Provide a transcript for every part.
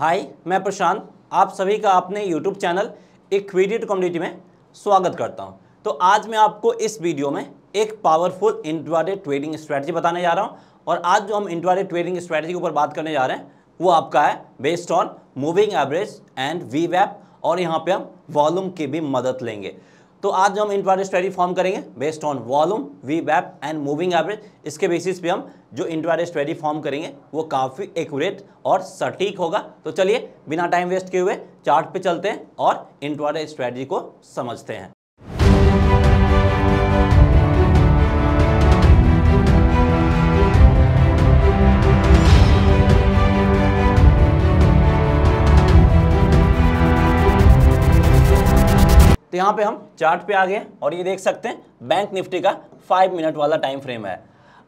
हाय मैं प्रशांत आप सभी का अपने यूट्यूब चैनल वीडियो कम्युनिटी में स्वागत करता हूं तो आज मैं आपको इस वीडियो में एक पावरफुल इंट्राडे ट्रेडिंग स्ट्रेटजी बताने जा रहा हूं और आज जो हम इंट्राडे ट्रेडिंग स्ट्रेटजी के ऊपर बात करने जा रहे हैं वो आपका है based on moving average and वी वैप और यहाँ पर हम वॉल्यूम की भी मदद लेंगे तो आज हम इंट्राडे स्टडी फॉर्म करेंगे बेस्ड ऑन वॉल्यूम वी वैप एंड मूविंग एवरेज इसके बेसिस पे हम जो इंट्राडे स्टडी फॉर्म करेंगे वो काफ़ी एक्यूरेट और सटीक होगा तो चलिए बिना टाइम वेस्ट किए हुए चार्ट पे चलते हैं और इंट्राडे स्ट्रेटजी को समझते हैं तो यहाँ पे हम चार्ट पे आ गए और ये देख सकते हैं बैंक निफ्टी का फाइव मिनट वाला टाइम फ्रेम है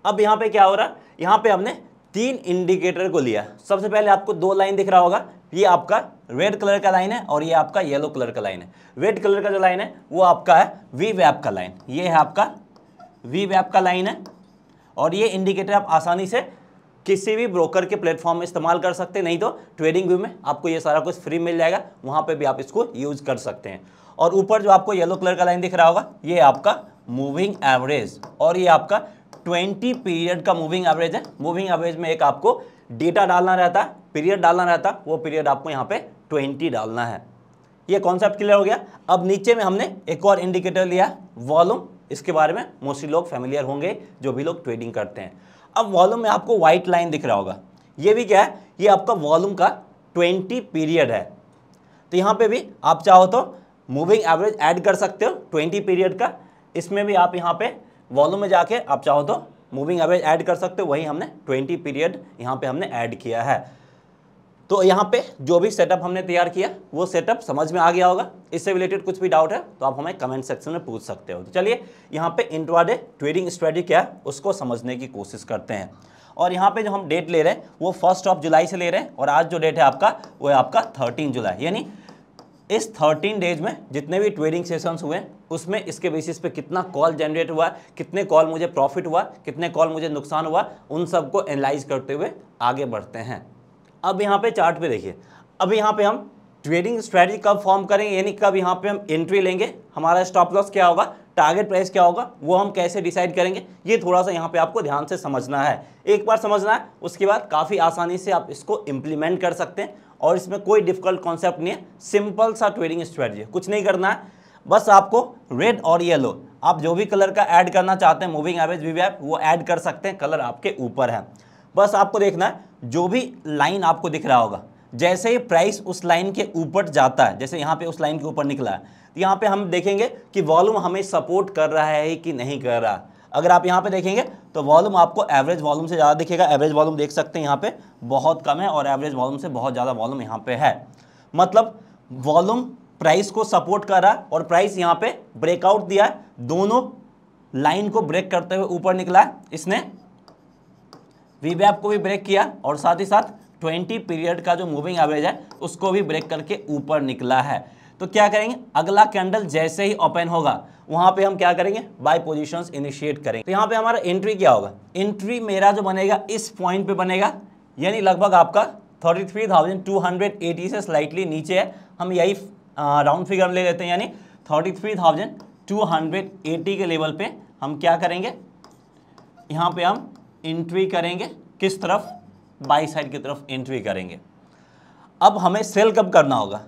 अब यहाँ पे क्या हो रहा है यहाँ पे हमने तीन इंडिकेटर को लिया सबसे पहले आपको दो लाइन दिख रहा होगा ये आपका रेड कलर का लाइन है और ये आपका येलो कलर का लाइन है रेड कलर का जो लाइन है वो आपका है वी वैप का लाइन ये है आपका वी वैप का लाइन है और ये इंडिकेटर आप आसानी से किसी भी ब्रोकर के प्लेटफॉर्म में इस्तेमाल कर सकते नहीं तो ट्रेडिंग व्यू में आपको ये सारा कुछ फ्री मिल जाएगा वहाँ पे भी आप इसको यूज़ कर सकते हैं और ऊपर जो आपको येलो कलर का लाइन दिख रहा होगा ये आपका मूविंग एवरेज और ये आपका 20 पीरियड का मूविंग एवरेज है मूविंग एवरेज में एक आपको डेटा डालना रहता है पीरियड डालना रहता वो पीरियड आपको यहाँ पे 20 डालना है ये कॉन्सेप्ट क्लियर हो गया अब नीचे में हमने एक और इंडिकेटर लिया वॉल्यूम इसके बारे में मोस्टली लोग फैमिलियर होंगे जो भी लोग ट्रेडिंग करते हैं अब वॉल्यूम में आपको व्हाइट लाइन दिख रहा होगा ये भी क्या है ये आपका वॉल्यूम का ट्वेंटी पीरियड है तो यहाँ पे भी आप चाहो तो मूविंग एवरेज ऐड कर सकते हो ट्वेंटी पीरियड का इसमें भी आप यहाँ पे वॉल्यूम में जाके आप चाहो तो मूविंग एवरेज ऐड कर सकते हो वही हमने ट्वेंटी पीरियड यहाँ पे हमने ऐड किया है तो यहाँ पे जो भी सेटअप हमने तैयार किया वो सेटअप समझ में आ गया होगा इससे रिलेटेड कुछ भी डाउट है तो आप हमें कमेंट सेक्शन में पूछ सकते हो तो चलिए यहाँ पे इंट्राडे ट्रेडिंग स्ट्रेटी क्या है उसको समझने की कोशिश करते हैं और यहाँ पे जो हम डेट ले रहे हैं वो फर्स्ट ऑफ जुलाई से ले रहे हैं और आज जो डेट है आपका वो है आपका थर्टीन जुलाई यानी इस 13 डेज में जितने भी ट्रेडिंग सेशंस हुए उसमें इसके बेसिस पे कितना कॉल जनरेट हुआ कितने कॉल मुझे प्रॉफिट हुआ कितने कॉल मुझे नुकसान हुआ उन सबको एनालाइज करते हुए आगे बढ़ते हैं अब यहाँ पे चार्ट पे देखिए अब यहाँ पे हम ट्रेडिंग स्ट्रैटेजी कब फॉर्म करेंगे यानी कब यहाँ पे हम एंट्री लेंगे हमारा स्टॉप लॉस क्या होगा टारगेट प्राइस क्या होगा वो हम कैसे डिसाइड करेंगे ये थोड़ा सा यहाँ पे आपको ध्यान से समझना है एक बार समझना है उसके बाद काफ़ी आसानी से आप इसको इम्प्लीमेंट कर सकते हैं और इसमें कोई डिफिकल्ट कॉन्सेप्ट नहीं है सिंपल सा ट्रेडिंग स्ट्रेटजी कुछ नहीं करना है बस आपको रेड और येलो आप जो भी कलर का ऐड करना चाहते हैं मूविंग एवरेज वी वो ऐड कर सकते हैं कलर आपके ऊपर है बस आपको देखना है जो भी लाइन आपको दिख रहा होगा जैसे ही प्राइस उस लाइन के ऊपर जाता है जैसे यहाँ पे उस लाइन के ऊपर निकला है तो यहाँ पे हम देखेंगे कि वॉल्यूम हमें सपोर्ट कर रहा है कि नहीं कर रहा अगर आप यहाँ पे देखेंगे तो वॉल्यूम आपको एवरेज वॉल्यूम से ज़्यादा दिखेगा एवरेज वॉल्यूम देख सकते हैं यहाँ पे बहुत कम है और एवरेज वॉल्यूम से बहुत ज़्यादा वॉल्यूम यहाँ पे है मतलब वॉल्यूम प्राइस को सपोर्ट कर रहा है और प्राइस यहाँ पे ब्रेकआउट दिया है दोनों लाइन को ब्रेक करते हुए ऊपर निकला है इसने वीबैप को भी ब्रेक किया और साथ ही साथ 20 पीरियड का जो मूविंग एवरेज है उसको भी ब्रेक करके ऊपर निकला है तो क्या करेंगे अगला कैंडल जैसे ही ओपन होगा वहां पे हम क्या करेंगे बाय पोजीशंस इनिशिएट करेंगे तो यहां पे हमारा एंट्री क्या होगा एंट्री मेरा जो बनेगा इस पॉइंट पे बनेगा यानी लगभग आपका 33,280 से स्लाइटली नीचे है हम यही राउंड फिगर ले लेते हैं यानी 33,280 के लेवल पे हम क्या करेंगे यहाँ पे हम एंट्री करेंगे किस तरफ बाई साइड की तरफ एंट्री करेंगे अब हमें सेल कब करना होगा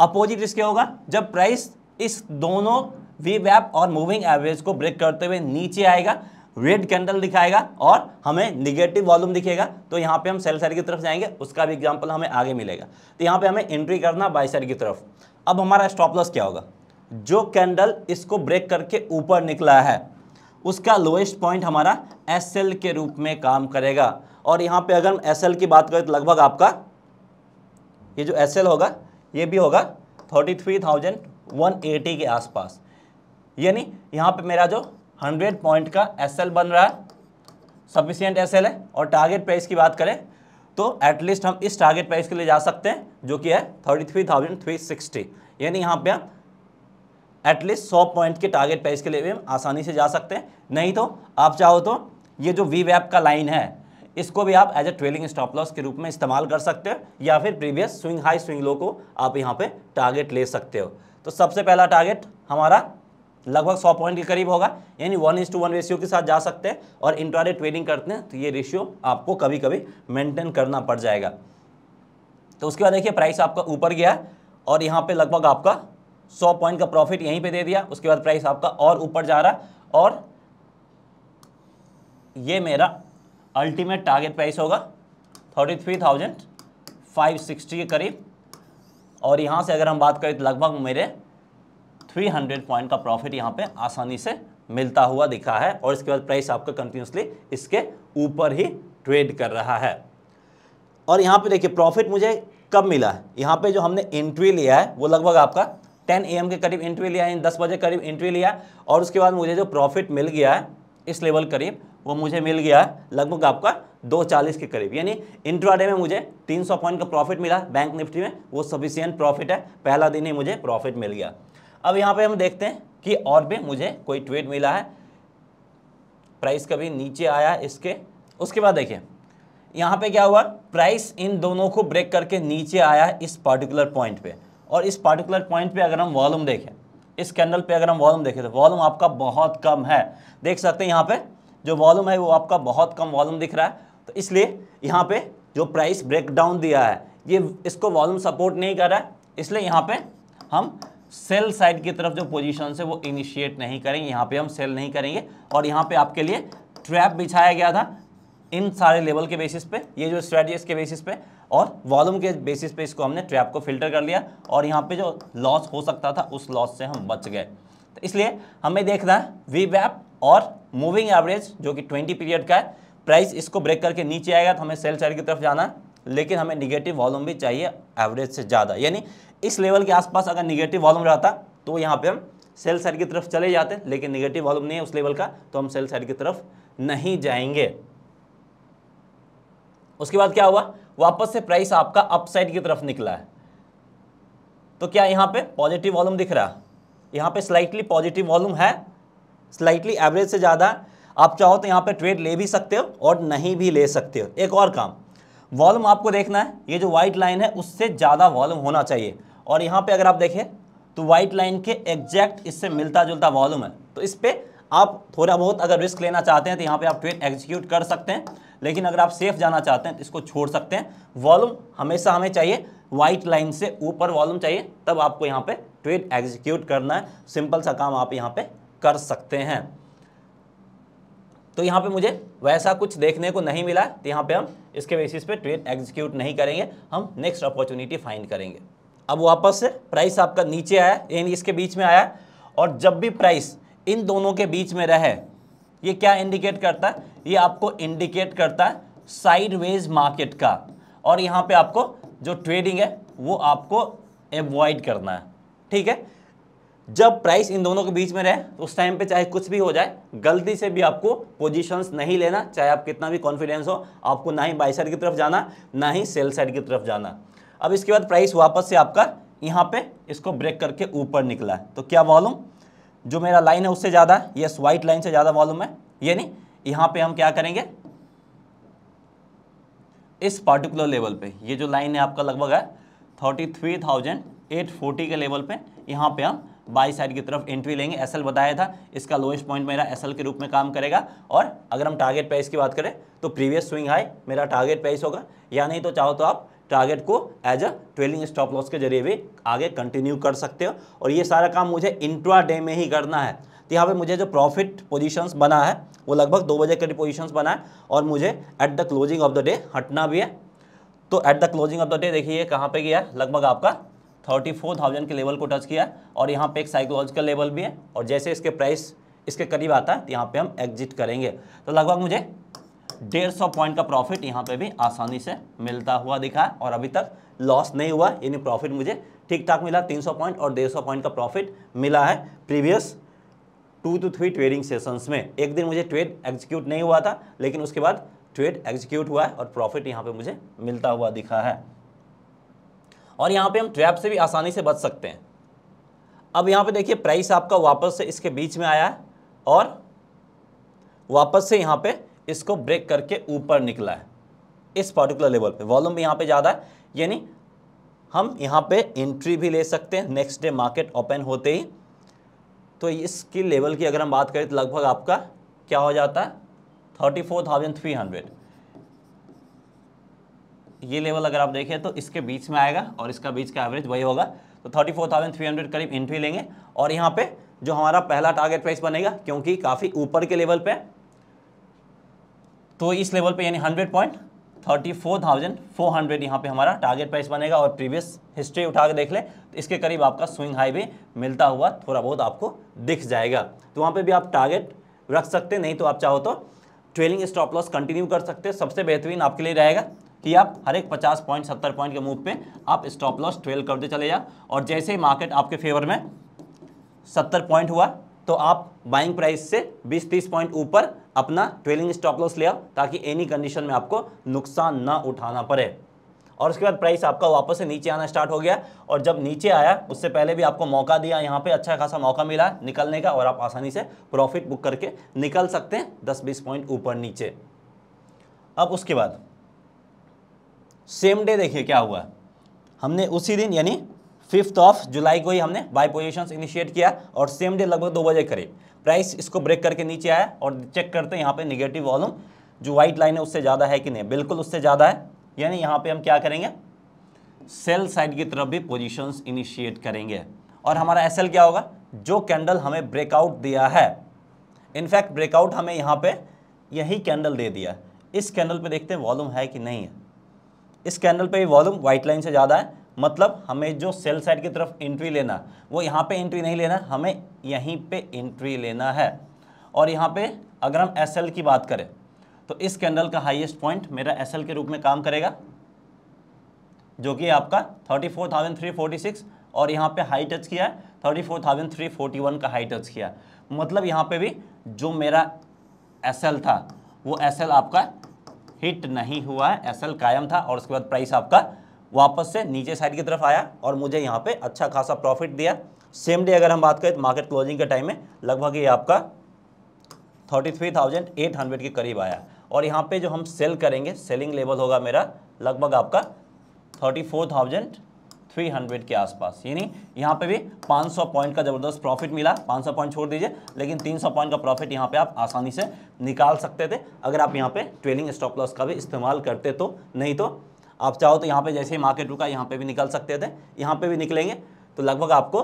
अपोजिट इसके होगा जब प्राइस इस दोनों वी वैप और मूविंग एवरेज को ब्रेक करते हुए नीचे आएगा रेड कैंडल दिखाएगा और हमें निगेटिव वॉल्यूम दिखेगा तो यहाँ पे हम सेल साइड की तरफ जाएंगे उसका भी एग्जाम्पल हमें आगे मिलेगा तो यहाँ पे हमें एंट्री करना बाई साइड की तरफ अब हमारा स्टॉप लॉस क्या होगा जो कैंडल इसको ब्रेक करके ऊपर निकला है उसका लोएस्ट पॉइंट हमारा एस के रूप में काम करेगा और यहाँ पे अगर हम एस की बात करें तो लगभग आपका ये जो एस होगा ये भी होगा thirty three thousand one eighty के आसपास यानी यहाँ पे मेरा जो हंड्रेड पॉइंट का एस एल बन रहा है सफिशियंट एस एल है और टारगेट प्राइस की बात करें तो एटलीस्ट हम इस टारगेट प्राइस के लिए जा सकते हैं जो कि है thirty three thousand three sixty यानी यहाँ पे हम एटलीस्ट सौ पॉइंट के टारगेट प्राइस के लिए भी हम आसानी से जा सकते हैं नहीं तो आप चाहो तो ये जो वी वैप का लाइन है इसको भी आप as a trailing stop loss के रूप में इस्तेमाल कर सकते हो या फिर previous swing high swing low को आप यहाँ पे टारगेट ले सकते हो तो सबसे पहला टारगेट हमारा लगभग 100 पॉइंट के करीब होगा यानी वन इंस टू वन रेशियो के साथ जा सकते हैं और इंटरडे ट्रेडिंग करते हैं तो ये रेशियो आपको कभी कभी मेंटेन करना पड़ जाएगा तो उसके बाद देखिए प्राइस आपका ऊपर गया है और यहाँ पे लगभग आपका 100 पॉइंट का प्रॉफिट यहीं पे दे दिया उसके बाद प्राइस आपका और ऊपर जा रहा है और ये मेरा अल्टीमेट टारगेट प्राइस होगा thirty three thousand five sixty के करीब और यहाँ से अगर हम बात करें तो लगभग मेरे थ्री हंड्रेड पॉइंट का प्रॉफिट यहाँ पे आसानी से मिलता हुआ दिखा है और इसके बाद प्राइस आपका कंटिन्यूसली इसके ऊपर ही ट्रेड कर रहा है और यहाँ पे देखिए प्रॉफिट मुझे कब मिला है यहाँ पर जो हमने एंट्री लिया है वो लगभग आपका 10 एम के करीब एंट्री लिया है दस बजे करीब एंट्री लिया और उसके बाद मुझे जो प्रॉफिट मिल गया है इस लेवल करीब वो मुझे मिल गया लगभग आपका दो चालीस के करीब यानी इंट्राडे में मुझे 300 पॉइंट का प्रॉफिट मिला बैंक निफ्टी में वो सफिशियंट प्रॉफिट है पहला दिन ही मुझे प्रॉफिट मिल गया अब यहाँ पे हम देखते हैं कि और भी मुझे कोई ट्वीट मिला है प्राइस कभी नीचे आया इसके उसके बाद देखिए यहाँ पे क्या हुआ प्राइस इन दोनों को ब्रेक करके नीचे आया इस पर्टिकुलर पॉइंट पर और इस पर्टिकुलर पॉइंट पर अगर हम वॉल्यूम देखें इस कैंडल पे अगर हम वॉल्यूम देखें तो वॉल्यूम आपका बहुत कम है देख सकते हैं यहाँ पे जो वॉल्यूम है वो आपका बहुत कम वॉल्यूम दिख रहा है तो इसलिए यहाँ पे जो प्राइस ब्रेकडाउन दिया है ये इसको वॉल्यूम सपोर्ट नहीं कर रहा है इसलिए यहाँ पे हम सेल साइड की तरफ जो पोजिशन है वो इनिशिएट नहीं करेंगे यहाँ पे हम सेल नहीं करेंगे और यहाँ पे आपके लिए ट्रैप बिछाया गया था इन सारे लेवल के बेसिस पे ये जो स्ट्रेटजी के बेसिस पे और वॉल्यूम के बेसिस पे इसको हमने ट्रैप को फिल्टर कर लिया और यहाँ पे जो लॉस हो सकता था उस लॉस से हम बच गए तो इसलिए हमें देखना है वी वैप और मूविंग एवरेज जो कि ट्वेंटी पीरियड का है प्राइस इसको ब्रेक करके नीचे आएगा तो हमें सेल साइड की तरफ जाना है लेकिन हमें निगेटिव वॉल्यूम भी चाहिए एवरेज से ज़्यादा यानी इस लेवल के आसपास अगर निगेटिव वॉल्यूम रहता तो यहाँ पे हम सेल साइड की तरफ चले जाते लेकिन निगेटिव वॉल्यूम नहीं है उस लेवल का तो हम सेल साइड की तरफ नहीं जाएंगे उसके बाद क्या हुआ वापस से प्राइस आपका अपसाइड की तरफ निकला है तो क्या यहाँ पे पॉजिटिव वॉल्यूम दिख रहा है यहाँ पे स्लाइटली पॉजिटिव वॉल्यूम है स्लाइटली एवरेज से ज़्यादा आप चाहो तो यहाँ पे ट्रेड ले भी सकते हो और नहीं भी ले सकते हो एक और काम वॉल्यूम आपको देखना है ये जो वाइट लाइन है उससे ज़्यादा वॉल्यूम होना चाहिए और यहाँ पर अगर आप देखें तो वाइट लाइन के एग्जैक्ट इससे मिलता जुलता वॉल्यूम है तो इस पर आप थोड़ा बहुत अगर रिस्क लेना चाहते हैं तो यहाँ पे आप ट्रेड एग्जीक्यूट कर सकते हैं लेकिन अगर आप सेफ जाना चाहते हैं तो इसको छोड़ सकते हैं वॉल्यूम हमेशा हमें चाहिए व्हाइट लाइन से ऊपर वॉल्यूम चाहिए तब आपको यहाँ पे ट्रेड एग्जीक्यूट करना है सिंपल सा काम आप यहाँ पे कर सकते हैं तो यहाँ पे मुझे वैसा कुछ देखने को नहीं मिला तो यहाँ पे हम इसके बेसिस पे ट्रेड एग्जीक्यूट नहीं करेंगे हम नेक्स्ट अपॉर्चुनिटी फाइंड करेंगे अब वापस से प्राइस आपका नीचे आया यानी इसके बीच में आया और जब भी प्राइस इन दोनों के बीच में रहे ये क्या इंडिकेट करता है ये आपको इंडिकेट करता है साइडवेज मार्केट का और यहाँ पे आपको जो ट्रेडिंग है वो आपको एवॉइड करना है ठीक है जब प्राइस इन दोनों के बीच में रहे तो उस टाइम पे चाहे कुछ भी हो जाए गलती से भी आपको पोजीशंस नहीं लेना चाहे आप कितना भी कॉन्फिडेंस हो आपको ना ही बाई साइड की तरफ जाना ना ही सेल साइड की तरफ जाना अब इसके बाद प्राइस वापस से आपका यहाँ पे इसको ब्रेक करके ऊपर निकला तो क्या मालूम जो मेरा लाइन है उससे ज़्यादा है यस वाइट लाइन से ज़्यादा वॉल्यूम है ये नहीं यहाँ पे हम क्या करेंगे इस पार्टिकुलर लेवल पे ये जो लाइन है आपका लगभग है thirty three thousand eight forty के लेवल पे यहाँ पे हम बाई साइड की तरफ एंट्री लेंगे एसएल बताया था इसका लोएस्ट पॉइंट मेरा एसएल के रूप में काम करेगा और अगर हम टारगेट प्राइस की बात करें तो प्रीवियस स्विंग हाई मेरा टारगेट प्राइस होगा या नहीं तो चाहो तो आप टारगेट को as a trailing stop loss के जरिए भी आगे कंटिन्यू कर सकते हो और ये सारा काम मुझे इंट्रा डे में ही करना है तो यहाँ पे मुझे जो प्रॉफिट पोजीशंस बना है वो लगभग दो बजे करीब पोजीशंस बना है और मुझे at the closing of the day हटना भी है तो at the closing of the day देखिए कहाँ पे गया है लगभग आपका थर्टी फोर थाउजेंड के लेवल को टच किया है और यहाँ पे एक साइकोलॉजिकल लेवल भी है और जैसे इसके प्राइस इसके करीब आता है तो यहाँ पर हम एग्जिट करेंगे तो लगभग मुझे डेढ़ सौ पॉइंट का प्रॉफिट यहाँ पे भी आसानी से मिलता हुआ दिखा और अभी तक लॉस नहीं हुआ यानी प्रॉफिट मुझे ठीक ठाक मिला 300 पॉइंट और 150 पॉइंट का प्रॉफिट मिला है previous two two three trading sessions में एक दिन मुझे ट्रेड एग्जीक्यूट नहीं हुआ था लेकिन उसके बाद ट्रेड एग्जीक्यूट हुआ है और प्रॉफिट यहाँ पे मुझे मिलता हुआ दिखा है और यहाँ पे हम ट्रैप से भी आसानी से बच सकते हैं अब यहाँ पे देखिए प्राइस आपका वापस से इसके बीच में आया है और वापस से यहाँ पे इसको ब्रेक करके ऊपर निकला है इस पर्टिकुलर लेवल पे वॉल्यूम भी यहाँ पे ज़्यादा है यानी हम यहाँ पे एंट्री भी ले सकते हैं नेक्स्ट डे मार्केट ओपन होते ही तो इसकी लेवल की अगर हम बात करें तो लगभग आपका क्या हो जाता है thirty four thousand three hundred ये लेवल अगर आप देखें तो इसके बीच में आएगा और इसका बीच का एवरेज वही होगा तो thirty four thousand three hundred करीब एंट्री लेंगे और यहाँ पे जो हमारा पहला टारगेट प्राइस बनेगा क्योंकि काफ़ी ऊपर के लेवल पे तो इस लेवल पे यानी hundred point thirty four thousand four hundred यहाँ पे हमारा टारगेट प्राइस बनेगा और प्रीवियस हिस्ट्री उठा के देख ले तो इसके करीब आपका स्विंग हाई भी मिलता हुआ थोड़ा बहुत आपको दिख जाएगा तो वहाँ पे भी आप टारगेट रख सकते नहीं तो आप चाहो तो ट्रेलिंग स्टॉप लॉस कंटिन्यू कर सकते सबसे बेहतरीन आपके लिए रहेगा कि आप हर एक पचास पॉइंट सत्तर पॉइंट के मूव पे आप स्टॉप लॉस ट्रेल करते चले जाओ और जैसे ही मार्केट आपके फेवर में सत्तर पॉइंट हुआ तो आप बाइंग प्राइस से 20-30 पॉइंट ऊपर अपना ट्रेलिंग स्टॉप लॉस ले आओ ताकि एनी कंडीशन में आपको नुकसान ना उठाना पड़े और उसके बाद प्राइस आपका वापस से नीचे आना स्टार्ट हो गया और जब नीचे आया उससे पहले भी आपको मौका दिया यहाँ पे अच्छा खासा मौका मिला निकलने का और आप आसानी से प्रॉफिट बुक करके निकल सकते हैं दस बीस पॉइंट ऊपर नीचे अब उसके बाद सेम डे देखिए क्या हुआ हमने उसी दिन यानी फिफ्थ ऑफ जुलाई को ही हमने बाई पोजिशन इनिशिएट किया और सेम डे लगभग दो बजे करीब प्राइस इसको ब्रेक करके नीचे आया और चेक करते हैं यहाँ पे निगेटिव वॉल्यूम जो व्हाइट लाइन है उससे ज़्यादा है कि नहीं बिल्कुल उससे ज़्यादा है यानी यहाँ पे हम क्या करेंगे सेल साइड की तरफ भी पोजिशंस इनिशिएट करेंगे और हमारा एस क्या होगा जो कैंडल हमें ब्रेकआउट दिया है इनफैक्ट ब्रेकआउट हमें यहाँ पर यही कैंडल दे दिया इस कैंडल पर देखते हैं वॉलूम है कि नहीं है इस कैंडल पे वॉल्यूम व्हाइट लाइन से ज़्यादा है मतलब हमें जो सेल साइड की तरफ एंट्री लेना वो यहाँ पे एंट्री नहीं लेना हमें यहीं पे एंट्री लेना है और यहाँ पे अगर हम एस की बात करें तो इस कैंडल का हाईएस्ट पॉइंट मेरा एस के रूप में काम करेगा जो कि आपका 34,346 और यहाँ पे हाई टच किया है वन का हाई टच किया मतलब यहाँ पे भी जो मेरा एस था वो एस आपका हिट नहीं हुआ है एस कायम था और उसके बाद प्राइस आपका वापस से नीचे साइड की तरफ आया और मुझे यहाँ पे अच्छा खासा प्रॉफिट दिया सेम डे अगर हम बात करें तो मार्केट क्लोजिंग के टाइम में लगभग ये आपका 33,800 के करीब आया और यहाँ पे जो हम सेल करेंगे सेलिंग लेवल होगा मेरा लगभग आपका 34,300 के आसपास यानी यहाँ पे भी 500 पॉइंट का ज़बरदस्त प्रॉफिट मिला 500 पॉइंट छोड़ दीजिए लेकिन 300 पॉइंट का प्रॉफिट यहाँ पे आप आसानी से निकाल सकते थे अगर आप यहाँ पे ट्रेलिंग स्टॉप लॉस का भी इस्तेमाल करते तो नहीं तो आप चाहो तो यहाँ पे जैसे ही मार्केट रुका यहाँ पे भी निकल सकते थे यहाँ पे भी निकलेंगे तो लगभग आपको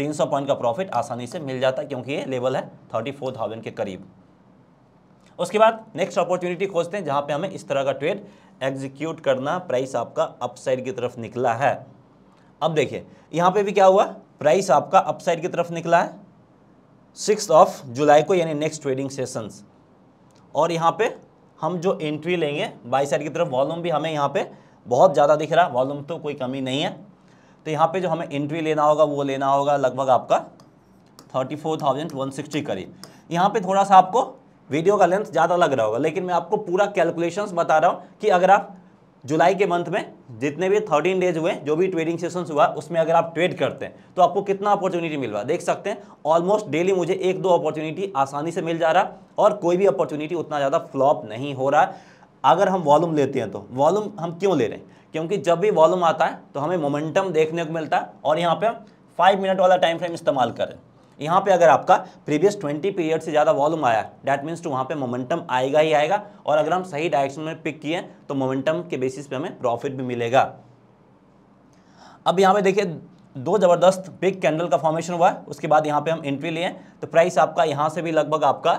300 पॉइंट का प्रॉफिट आसानी से मिल जाता है क्योंकि ये लेवल है 34,000 के करीब उसके बाद नेक्स्ट अपॉर्चुनिटी खोजते हैं जहाँ पे हमें इस तरह का ट्रेड एग्जीक्यूट करना प्राइस आपका अपसाइड की तरफ निकला है अब देखिए यहाँ पर भी क्या हुआ प्राइस आपका अपसाइड की तरफ निकला है सिक्स ऑफ जुलाई को यानी नेक्स्ट ट्रेडिंग सेशंस और यहाँ पे हम जो एंट्री लेंगे बाई साइड की तरफ वॉल्यूम भी हमें यहाँ पे बहुत ज़्यादा दिख रहा है वॉल्यूम तो कोई कमी नहीं है तो यहाँ पे जो हमें एंट्री लेना होगा वो लेना होगा लगभग आपका thirty four thousand one sixty करीब यहाँ पे थोड़ा सा आपको वीडियो का लेंथ ज़्यादा लग रहा होगा लेकिन मैं आपको पूरा कैलकुलेशंस बता रहा हूँ कि अगर आप जुलाई के मंथ में जितने भी थर्टीन डेज हुए जो भी ट्रेडिंग सेशन हुआ उसमें अगर आप ट्रेड करते हैं तो आपको कितना अपॉर्चुनिटी मिल रहा है देख सकते हैं ऑलमोस्ट डेली मुझे एक दो अपॉर्चुनिटी आसानी से मिल जा रहा और कोई भी अपॉर्चुनिटी उतना ज़्यादा फ्लॉप नहीं हो रहा अगर हम वॉल्यूम लेते हैं तो वॉल्यूम हम क्यों ले रहे हैं क्योंकि जब भी वॉल्यूम आता है तो हमें मोमेंटम देखने को मिलता है और यहाँ पर फाइव मिनट वाला टाइम फ्रेम इस्तेमाल करें यहाँ पे अगर आपका प्रीवियस 20 पीरियड से ज़्यादा वॉल्यूम आया डैट मीन्स टू वहाँ पे मोमेंटम आएगा ही आएगा और अगर हम सही डायरेक्शन में पिक किए तो मोमेंटम के बेसिस पे हमें प्रॉफिट भी मिलेगा अब यहाँ पे देखिए दो ज़बरदस्त बिग कैंडल का फॉर्मेशन हुआ है उसके बाद यहाँ पे हम एंट्री लिए तो प्राइस आपका यहाँ से भी लगभग आपका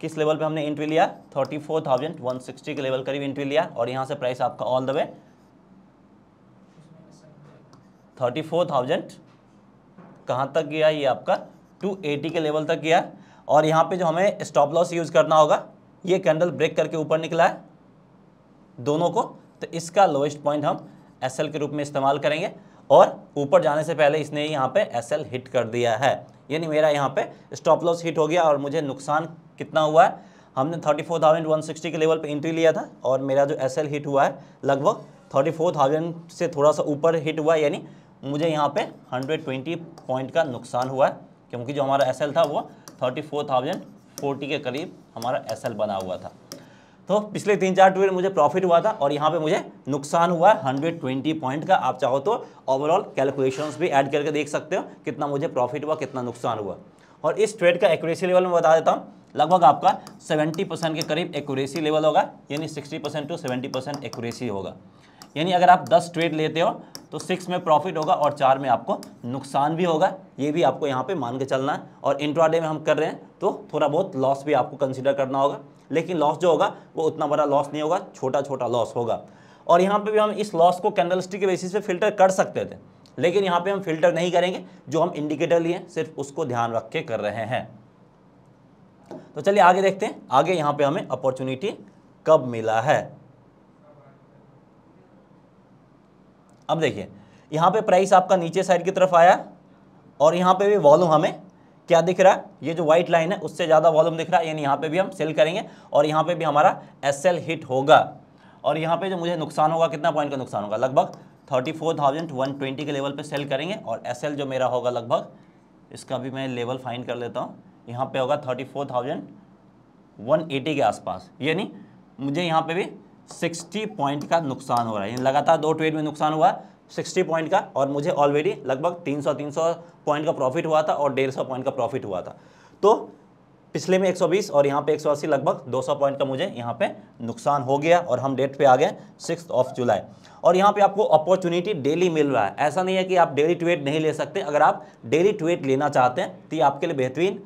किस लेवल पे हमने एंट्री लिया थर्टी के लेवल करीब एंट्री लिया और यहाँ से प्राइस आपका all the way thirty four thousand कहाँ तक गया ये आपका 280 के लेवल तक गया और यहाँ पे जो हमें स्टॉप लॉस यूज़ करना होगा ये कैंडल ब्रेक करके ऊपर निकला है दोनों को तो इसका लोएस्ट पॉइंट हम एस के रूप में इस्तेमाल करेंगे और ऊपर जाने से पहले इसने यहाँ पे एस हिट कर दिया है यानी मेरा यहाँ पे स्टॉप लॉस हिट हो गया और मुझे नुकसान कितना हुआ है हमने 34,160 के लेवल पे एंट्री लिया था और मेरा जो एस हिट हुआ है लगभग 34,000 से थोड़ा सा ऊपर हिट हुआ यानी मुझे यहाँ पे 120 पॉइंट का नुकसान हुआ है क्योंकि जो हमारा एस था वो 34,040 के करीब हमारा एस बना हुआ था तो पिछले तीन चार ट्वीट मुझे प्रॉफिट हुआ था और यहाँ पे मुझे नुकसान हुआ है हंड्रेड पॉइंट का आप चाहो तो ओवरऑल कैलकुलेशंस भी ऐड करके देख सकते हो कितना मुझे प्रॉफिट हुआ कितना नुकसान हुआ और इस ट्रेड का एक्यूरेसी लेवल मैं बता देता हूँ लगभग आपका 70 परसेंट के करीब एक्यूरेसी लेवल होगा यानी 60 परसेंट टू 70 परसेंट एक्यूरेसी होगा यानी अगर आप दस ट्रेड लेते हो तो सिक्स में प्रॉफिट होगा और चार में आपको नुकसान भी होगा ये भी आपको यहाँ पे मान के चलना है और इंट्राडे में हम कर रहे हैं तो थोड़ा बहुत लॉस भी आपको कंसिडर करना होगा लेकिन लॉस जो होगा वो उतना बड़ा लॉस नहीं होगा छोटा छोटा लॉस होगा और यहाँ पे भी हम इस लॉस को कैंडलस्टिक के बेसिस पे फिल्टर कर सकते थे लेकिन यहाँ पे हम फिल्टर नहीं करेंगे जो हम इंडिकेटर लिए सिर्फ उसको ध्यान रख के कर रहे हैं तो चलिए आगे देखते हैं आगे यहाँ पे हमें अपॉर्चुनिटी कब मिला है अब देखिए यहाँ पे प्राइस आपका नीचे साइड की तरफ आया और यहाँ पे भी वॉल्यूम हमें क्या दिख रहा है ये जो व्हाइट लाइन है उससे ज़्यादा वॉल्यूम दिख रहा है यानी यहाँ पे भी हम सेल करेंगे और यहाँ पे भी हमारा एस हिट होगा और यहाँ पे जो मुझे नुकसान होगा कितना पॉइंट का नुकसान होगा लगभग thirty four thousand one twenty के लेवल पे सेल करेंगे और एस जो मेरा होगा लगभग इसका भी मैं लेवल फाइन कर लेता हूँ यहाँ पर होगा thirty four thousand one eighty के आसपास यानी मुझे यहाँ पे भी 60 पॉइंट का नुकसान हो रहा है लगातार दो ट्रेड में नुकसान हुआ 60 पॉइंट का और मुझे ऑलरेडी लगभग 300 300 पॉइंट का प्रॉफिट हुआ था और 150 पॉइंट का प्रॉफिट हुआ था तो पिछले में 120 और यहाँ पे 180 लगभग 200 पॉइंट का मुझे यहाँ पे नुकसान हो गया और हम डेट पे आ गए सिक्स ऑफ जुलाई और यहाँ पे आपको अपॉर्चुनिटी डेली मिल रहा है ऐसा नहीं है कि आप डेली ट्वेट नहीं ले सकते अगर आप डेली ट्वेट लेना चाहते हैं तो ये आपके लिए बेहतरीन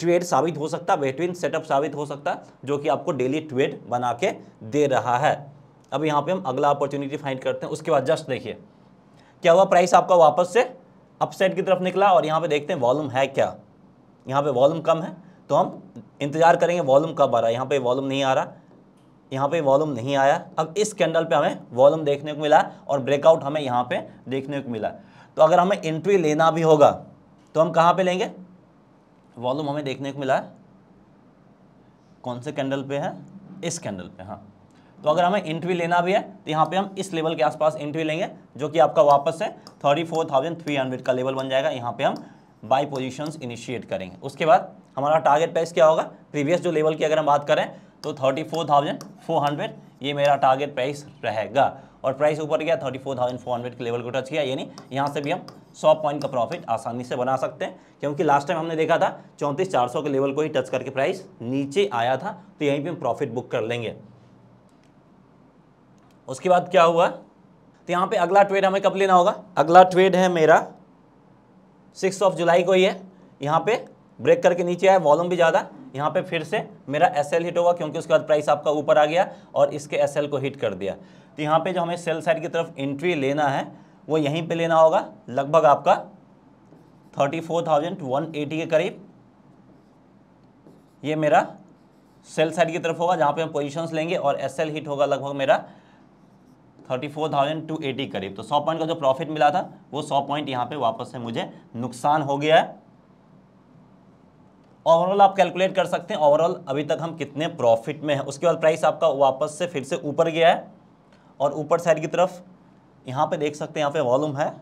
ट्रेड साबित हो सकता है बेहतरीन सेटअप साबित हो सकता है जो कि आपको डेली ट्रेड बना के दे रहा है अब यहाँ पे हम अगला अपॉर्चुनिटी फाइंड करते हैं उसके बाद जस्ट देखिए क्या हुआ प्राइस आपका वापस से अपसाइड की तरफ निकला और यहाँ पे देखते हैं वॉल्यूम है क्या यहाँ पे वॉल्यूम कम है तो हम इंतजार करेंगे वॉल्यूम कब आ रहा है यहाँ पर वॉल्यूम नहीं आ रहा यहाँ पर वॉल्यूम नहीं आया अब इस कैंडल पर हमें वॉल्यूम देखने को मिला और ब्रेकआउट हमें यहाँ पर देखने को मिला तो अगर हमें एंट्री लेना भी होगा तो हम कहाँ पर लेंगे वॉल्यूम हमें देखने को मिला है कौन से कैंडल पे है इस कैंडल पे हाँ तो अगर हमें इंटरव्यू लेना भी है तो यहाँ पे हम इस लेवल के आसपास इंटरव्यू लेंगे जो कि आपका वापस से thirty four thousand three hundred का लेवल बन जाएगा यहाँ पे हम बाई पोजीशंस इनिशिएट करेंगे उसके बाद हमारा टारगेट प्राइस क्या होगा प्रीवियस जो लेवल की अगर हम बात करें तो thirty four thousand four hundred ये मेरा टारगेट प्राइस रहेगा और प्राइस ऊपर गया thirty four thousand four hundred के लेवल को टच किया यानी यहाँ से भी हम सौ पॉइंट का प्रॉफिट आसानी से बना सकते हैं क्योंकि लास्ट टाइम हमने देखा था चौंतीस चार सौ के लेवल को ही टच करके प्राइस नीचे आया था तो यहीं पर हम प्रॉफिट बुक कर लेंगे उसके बाद क्या हुआ तो यहाँ पे अगला ट्रेड हमें कब लेना होगा अगला ट्रेड है मेरा सिक्स ऑफ जुलाई को ही है यहाँ पे ब्रेक करके नीचे आया वॉल्यूम भी ज़्यादा यहाँ पे फिर से मेरा एस हिट होगा क्योंकि उसके बाद प्राइस आपका ऊपर आ गया और इसके एस को हिट कर दिया तो यहाँ पे जो हमें सेल साइड की तरफ एंट्री लेना है वो यहीं पे लेना होगा लगभग आपका thirty four thousand one eighty के करीब ये मेरा सेल साइड की तरफ होगा जहाँ पे हम पोजीशंस लेंगे और एस एल हिट होगा लगभग मेरा thirty four thousand two eighty करीब तो सौ पॉइंट का जो प्रॉफिट मिला था वो सौ पॉइंट यहाँ पे वापस से मुझे नुकसान हो गया है ओवरऑल आप कैलकुलेट कर सकते हैं ओवरऑल अभी तक हम कितने प्रॉफिट में हैं उसके बाद प्राइस आपका वापस से फिर से ऊपर गया है और ऊपर साइड की तरफ यहाँ पे देख सकते हैं यहाँ पे वॉल्यूम है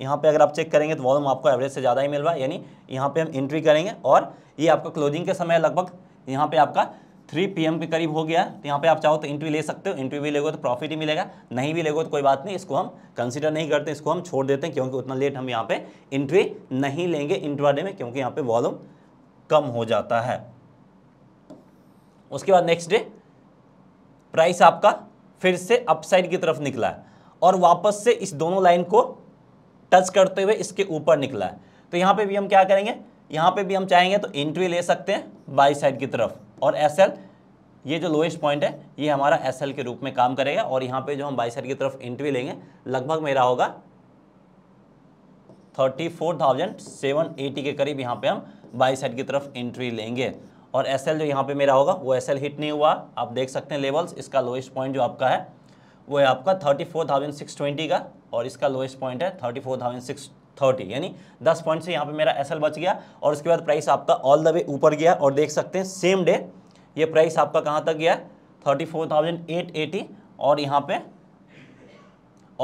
यहाँ पे अगर आप चेक करेंगे तो वॉल्यूम आपको एवरेज से ज़्यादा ही मिल रहा है यानी यहाँ पे हम एंट्री करेंगे और ये आपका क्लोजिंग के समय लगभग यहाँ पे आपका 3 पीएम के करीब हो गया तो यहाँ पे आप चाहो तो एंट्री ले सकते हो एंट्री भी लेगो तो प्रॉफिट ही मिलेगा नहीं भी लेगो तो कोई बात नहीं इसको हम कंसिडर नहीं करते इसको हम छोड़ देते हैं क्योंकि उतना लेट हम यहाँ पर एंट्री नहीं लेंगे इंट्राडे में क्योंकि यहाँ पर वॉल्यूम कम हो जाता है उसके बाद नेक्स्ट डे प्राइस आपका फिर से अपसाइड की तरफ निकला है और वापस से इस दोनों लाइन को टच करते हुए इसके ऊपर निकला है तो यहाँ पे भी हम क्या करेंगे यहाँ पे भी हम चाहेंगे तो एंट्री ले सकते हैं बाई साइड की तरफ और एस ये जो लोएस्ट पॉइंट है ये हमारा एस के रूप में काम करेगा और यहाँ पे जो हम बाई साइड की तरफ एंट्री लेंगे लगभग मेरा होगा thirty four thousand seven eighty के करीब यहाँ पे हम बाई साइड की तरफ एंट्री लेंगे और एस जो यहाँ पे मेरा होगा वो एस हिट नहीं हुआ आप देख सकते हैं लेवल्स इसका लोएस्ट पॉइंट जो आपका है वो है आपका थर्टी का और इसका लोएस्ट पॉइंट है थर्टी यानी दस पॉइंट से यहाँ पे मेरा एस बच गया और उसके बाद प्राइस आपका ऑल द वे ऊपर गया और देख सकते हैं सेम डे ये प्राइस आपका कहाँ तक गया thirty four thousand eight eighty और यहाँ पे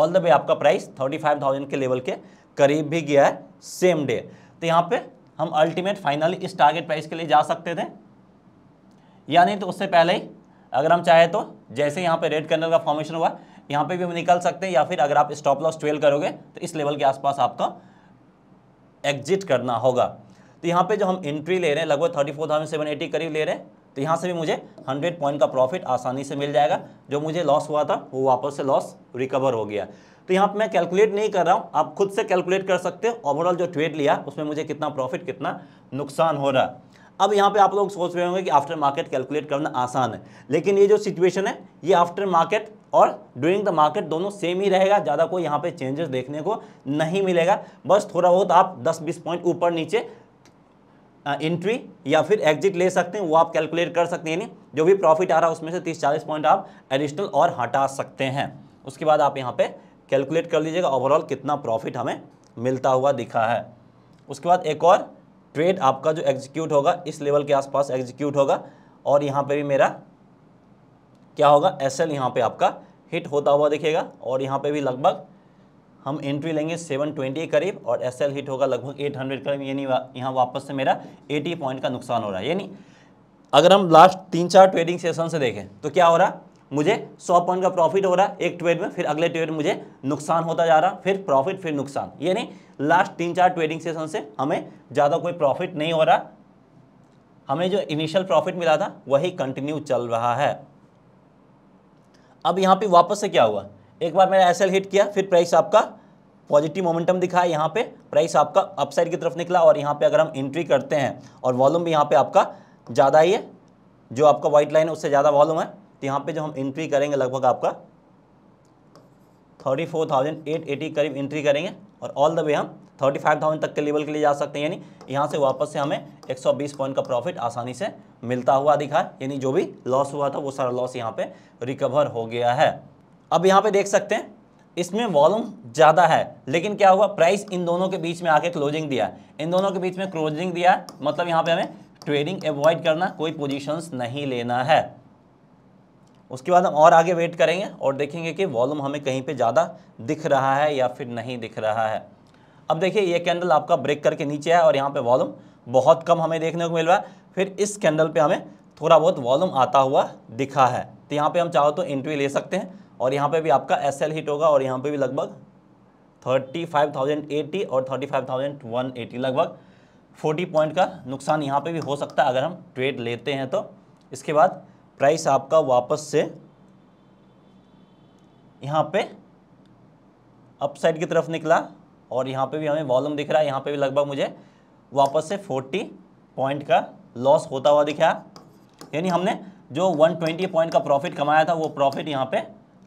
ऑल द वे आपका प्राइस थर्टी फाइव थाउजेंड के लेवल के करीब भी गया है सेम डे तो यहाँ पे हम अल्टीमेट फाइनली इस टारगेट प्राइस के लिए जा सकते थे या नहीं तो उससे पहले ही अगर हम चाहें तो जैसे यहाँ पे रेड कर्नल का फॉर्मेशन हुआ यहाँ पे भी हम निकल सकते हैं या फिर अगर आप स्टॉप लॉस ट्वेल्व करोगे तो इस लेवल के आसपास आपका एग्जिट करना होगा तो यहाँ पे जो हम एंट्री ले रहे हैं लगभग thirty four thousand seven eighty करीब ले रहे हैं तो यहाँ से भी मुझे हंड्रेड पॉइंट का प्रॉफिट आसानी से मिल जाएगा जो मुझे लॉस हुआ था वो वापस से लॉस रिकवर हो गया तो यहाँ पर मैं कैलकुलेट नहीं कर रहा हूँ आप खुद से कैलकुलेट कर सकते हो ओवरऑल जो ट्रेड लिया उसमें मुझे कितना प्रॉफिट कितना नुकसान हो रहा है अब यहाँ पे आप लोग सोच रहे होंगे कि आफ्टर मार्केट कैलकुलेट करना आसान है लेकिन ये जो सिचुएशन है ये आफ्टर मार्केट और ड्यूरिंग द मार्केट दोनों सेम ही रहेगा ज़्यादा कोई यहाँ पे चेंजेस देखने को नहीं मिलेगा बस थोड़ा बहुत आप 10-20 पॉइंट ऊपर नीचे एंट्री या फिर एग्जिट ले सकते हैं वो आप कैलकुलेट कर सकते हैं यानी जो भी प्रॉफिट आ रहा है उसमें से तीस चालीस पॉइंट आप एडिशनल और हटा सकते हैं उसके बाद आप यहाँ पे कैलकुलेट कर लीजिएगा ओवरऑल कितना प्रॉफिट हमें मिलता हुआ दिखा है उसके बाद एक और ट्रेड आपका जो एग्जीक्यूट होगा इस लेवल के आसपास एग्जीक्यूट होगा और यहाँ पे भी मेरा क्या होगा एस एल यहाँ पर आपका हिट होता हुआ दिखेगा और यहाँ पे भी लगभग हम एंट्री लेंगे 720 के करीब और एस हिट होगा लगभग 800 करीब यानी यहाँ वापस से मेरा 80 पॉइंट का नुकसान हो रहा है यानी अगर हम लास्ट तीन चार ट्रेडिंग सेशन से देखें तो क्या हो रहा मुझे 100 पॉइंट का प्रॉफिट हो रहा है एक ट्रेड में फिर अगले ट्रेड में मुझे नुकसान होता जा रहा फिर प्रॉफिट फिर नुकसान यानी लास्ट तीन चार ट्रेडिंग सेशन से हमें ज़्यादा कोई प्रॉफिट नहीं हो रहा हमें जो इनिशियल प्रॉफिट मिला था वही कंटिन्यू चल रहा है अब यहाँ पे वापस से क्या हुआ एक बार मैंने एस हिट किया फिर प्राइस आपका पॉजिटिव मोमेंटम दिखाया यहाँ पे प्राइस आपका अपसाइड की तरफ निकला और यहाँ पे अगर हम एंट्री करते हैं और वॉल्यूम भी यहाँ पे आपका ज़्यादा ही है जो आपका वाइट लाइन है उससे ज़्यादा वॉल्यूम है तो यहाँ पे जो हम एंट्री करेंगे लगभग आपका thirty four thousand eight eighty करीब इंट्री करेंगे और ऑल द वे हम थर्टी फाइव थाउजेंड तक के लेवल के लिए जा सकते हैं यानी यहाँ से वापस से हमें एक सौ बीस पॉइंट का प्रॉफिट आसानी से मिलता हुआ दिखा यानी जो भी लॉस हुआ था वो सारा लॉस यहाँ पे रिकवर हो गया है अब यहाँ पे देख सकते हैं इसमें वॉल्यूम ज़्यादा है लेकिन क्या हुआ प्राइस इन दोनों के बीच में आके क्लोजिंग दिया इन दोनों के बीच में क्लोजिंग दिया है मतलब यहाँ पे हमें ट्रेडिंग अवॉइड करना कोई पोजीशंस नहीं लेना है उसके बाद हम और आगे वेट करेंगे और देखेंगे कि वॉल्यूम हमें कहीं पे ज़्यादा दिख रहा है या फिर नहीं दिख रहा है अब देखिए ये कैंडल आपका ब्रेक करके नीचे है और यहाँ पे वॉल्यूम बहुत कम हमें देखने को मिल रहा है फिर इस कैंडल पे हमें थोड़ा बहुत वॉल्यूम आता हुआ दिखा है तो यहाँ पे हम चाहो तो एंट्री ले सकते हैं और यहाँ पे भी आपका एस एल हिट होगा और यहाँ पे भी लगभग थर्टी फाइव थाउजेंड एटी और thirty five thousand one eighty लगभग फोर्टी पॉइंट का नुकसान यहाँ पे भी हो सकता है अगर हम ट्रेड लेते हैं तो इसके बाद प्राइस आपका वापस से यहाँ पे अपसाइड की तरफ निकला और यहाँ पे भी हमें वॉल्यूम दिख रहा है यहाँ पे भी लगभग मुझे वापस से 40 पॉइंट का लॉस होता हुआ दिखा यानी हमने जो 120 पॉइंट का प्रॉफिट कमाया था वो प्रॉफिट यहाँ पे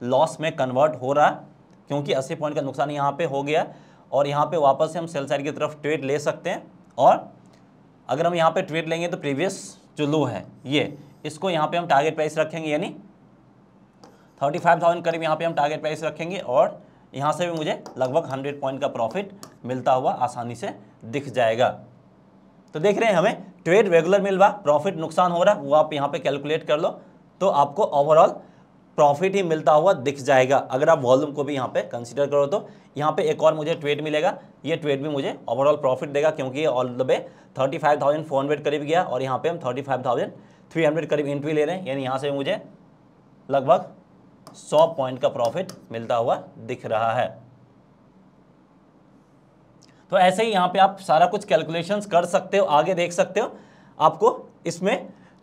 लॉस में कन्वर्ट हो रहा क्योंकि 80 पॉइंट का नुकसान यहाँ पे हो गया और यहाँ पे वापस से हम सेल साइड की तरफ ट्रेड ले सकते हैं और अगर हम यहाँ पे ट्रेड लेंगे तो प्रीवियस जो लो है ये इसको यहाँ पे हम टारगेट प्राइस रखेंगे यानी थर्टी फाइव थाउजेंड करीब यहाँ पे हम टारगेट प्राइस रखेंगे और यहाँ से भी मुझे लगभग हंड्रेड पॉइंट का प्रॉफिट मिलता हुआ आसानी से दिख जाएगा तो देख रहे हैं हमें ट्रेड रेगुलर मिल रहा प्रॉफिट नुकसान हो रहा वो आप यहाँ पर कैलकुलेट कर लो तो आपको ओवरऑल प्रॉफिट ही मिलता हुआ दिख जाएगा अगर आप वॉल्यूम को भी यहाँ पे कंसिडर करो तो यहाँ पे एक और मुझे ट्रेड मिलेगा ये ट्रेड भी मुझे ओवरऑल प्रॉफिट देगा क्योंकि ये all the way thirty five thousand four hundred करीब गया और यहाँ पे हम thirty five thousand three hundred करीब इंट्री ले रहे हैं यानी यहाँ से मुझे लगभग सौ पॉइंट का प्रॉफिट मिलता हुआ दिख रहा है तो ऐसे ही यहाँ पे आप सारा कुछ कैलकुलेशन कर सकते हो आगे देख सकते हो आपको इसमें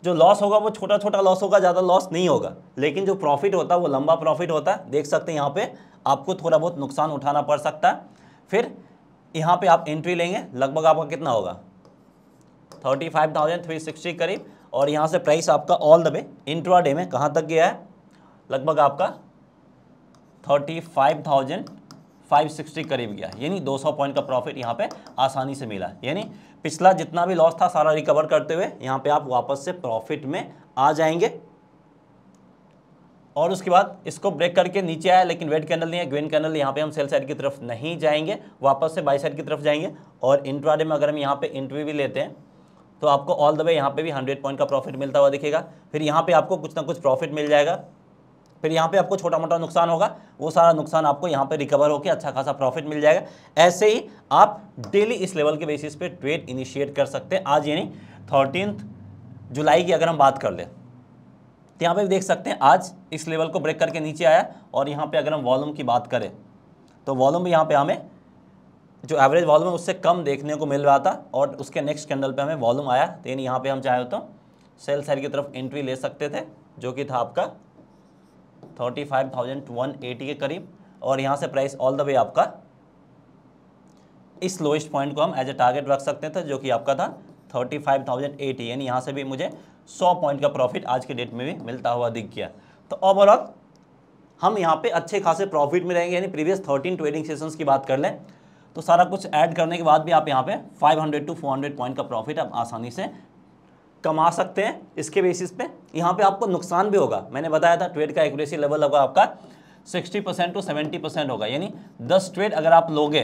जो लॉस होगा वो छोटा छोटा लॉस होगा ज़्यादा लॉस नहीं होगा लेकिन जो प्रॉफिट होता है वो लंबा प्रॉफिट होता है देख सकते हैं यहाँ पे आपको थोड़ा बहुत नुकसान उठाना पड़ सकता है फिर यहाँ पे आप एंट्री लेंगे लगभग आपका कितना होगा thirty five thousand three sixty करीब और यहाँ से प्राइस आपका all the way intraday में कहाँ तक गया है लगभग आपका thirty five thousand five sixty करीब गया यानी दो सौ पॉइंट का प्रॉफिट यहाँ पे आसानी से मिला यानी पिछला जितना भी लॉस था सारा रिकवर करते हुए यहाँ पे आप वापस से प्रॉफिट में आ जाएंगे और उसके बाद इसको ब्रेक करके नीचे आया लेकिन वेड कैंडल नहीं है ग्रीन कैंडल यहाँ पे हम सेल साइड की तरफ नहीं जाएंगे वापस से बाई साइड की तरफ जाएंगे और इंट्राडे में अगर हम यहाँ पे इंट्री भी लेते हैं तो आपको ऑल द वे यहाँ पे भी 100 पॉइंट का प्रॉफिट मिलता हुआ दिखेगा फिर यहाँ पे आपको कुछ ना कुछ प्रॉफिट मिल जाएगा फिर यहाँ पे आपको छोटा मोटा नुकसान होगा वो सारा नुकसान आपको यहाँ पे रिकवर होकर अच्छा खासा प्रॉफिट मिल जाएगा ऐसे ही आप डेली इस लेवल के बेसिस पे ट्रेड इनिशिएट कर सकते हैं आज यानी थर्टीन जुलाई की अगर हम बात कर लें तो यहाँ पे भी देख सकते हैं आज इस लेवल को ब्रेक करके नीचे आया और यहाँ पर अगर हम वॉलूम की बात करें तो वॉलूम भी यहाँ पर हमें जो एवरेज वॉलूम है उससे कम देखने को मिल रहा था और उसके नेक्स्ट कैंडल पर हमें वॉलूम आया तो यानी यहाँ पर हम चाहे तो सेल साइड की तरफ एंट्री ले सकते थे जो कि था आपका thirty five thousand one eighty के करीब और यहाँ से प्राइस ऑल द वे आपका इस लोएस्ट पॉइंट को हम एज ए टारगेट रख सकते थे जो कि आपका था थर्टी फाइव थाउजेंड एटी यानी यहाँ से भी मुझे सौ पॉइंट का प्रॉफिट आज के डेट में भी मिलता हुआ दिख गया तो ओवरऑल हम यहाँ पे अच्छे खासे प्रॉफिट में रहेंगे यानी प्रीवियस थर्टीन ट्रेडिंग सेशंस की बात कर लें तो सारा कुछ ऐड करने के बाद भी आप यहाँ पे 500 टू 400 पॉइंट का प्रॉफिट आप आसानी से कमा सकते हैं इसके बेसिस पे यहाँ पे आपको नुकसान भी होगा मैंने बताया था ट्रेड का एक्यूरेसी लेवल होगा आपका 60 परसेंट टू 70 परसेंट होगा यानी 10 ट्रेड अगर आप लोगे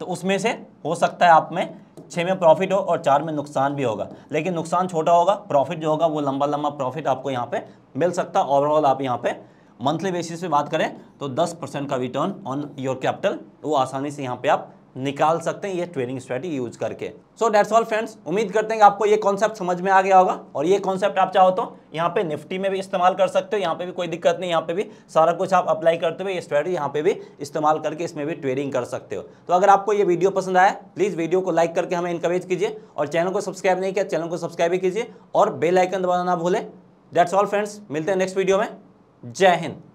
तो उसमें से हो सकता है आप में छः में प्रॉफिट हो और चार में नुकसान भी होगा लेकिन नुकसान छोटा होगा प्रॉफिट जो होगा वो लंबा लंबा प्रॉफिट आपको यहाँ पर मिल सकता है ओवरऑल आप यहाँ पर मंथली बेसिस पे बात करें तो 10 परसेंट का रिटर्न ऑन योर कैपिटल वो आसानी से यहाँ पे आप निकाल सकते हैं ये ट्रेनिंग स्ट्रेटी यूज करके सो डेट्स ऑल फ्रेंड्स उम्मीद करते हैं कि आपको ये कॉन्सेप्ट समझ में आ गया होगा और ये कॉन्सेप्ट आप चाहो तो यहाँ पे निफ्टी में भी इस्तेमाल कर सकते हो यहाँ पे भी कोई दिक्कत नहीं यहाँ पे भी सारा कुछ आप अप्लाई करते हुए ये स्ट्रेटी यहाँ पे भी इस्तेमाल करके इसमें भी ट्रेडिंग कर सकते हो तो अगर आपको ये वीडियो पसंद आया प्लीज़ वीडियो को लाइक करके हमें इंकरेज कीजिए और चैनल को सब्सक्राइब नहीं किया चैनल को सब्सक्राइब भी कीजिए और बेलाइकन दबाना ना भूलें डेट्स ऑल फ्रेंड्स मिलते हैं नेक्स्ट वीडियो में जय हिंद